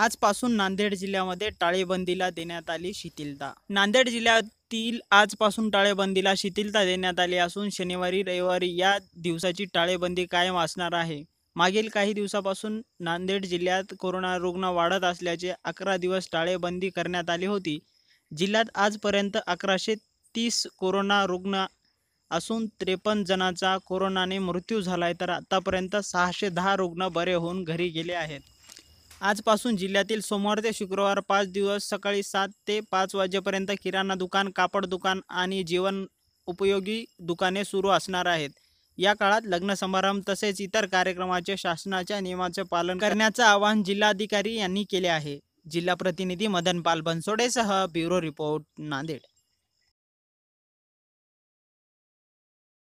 आजपासून नांदेड जिल्ह्यामध्ये टाळेबंदीला देण्यात आली शिथिलता नांदेड जिल्ह्यातील आजपासून टाळेबंदीला शिथिलता देण्यात आली असून शनिवारी रविवारी या दिवसाची टाळेबंदी कायम असणार आहे मागील काही दिवसापासून नांदेड जिल्ह्यात कोरोना रुग्ण वाढत असल्याचे अकरा दिवस टाळेबंदी करण्यात आली होती जिल्ह्यात आजपर्यंत अकराशे तीस कोरोना रुग्ण असून त्रेपन्न जणांचा कोरोनाने मृत्यू झाला आहे तर आतापर्यंत सहाशे दहा रुग्ण बरे होऊन घरी गेले आहेत आजपासून जिल्ह्यातील सोमवार ते शुक्रवार पाच दिवस सकाळी सात ते पाच वाजेपर्यंत किराणा दुकान कापड दुकान आणि जीवन उपयोगी दुकाने सुरू असणार आहेत या काळात लग्न समारंभ तसेच इतर कार्यक्रमाचे शासनाच्या नियमाचे पालन करण्याचं आवाहन जिल्हाधिकारी यांनी केले आहे जिल्हा प्रतिनिधी मदन पाल बनसोडेसह ब्युरो रिपोर्ट नांदेड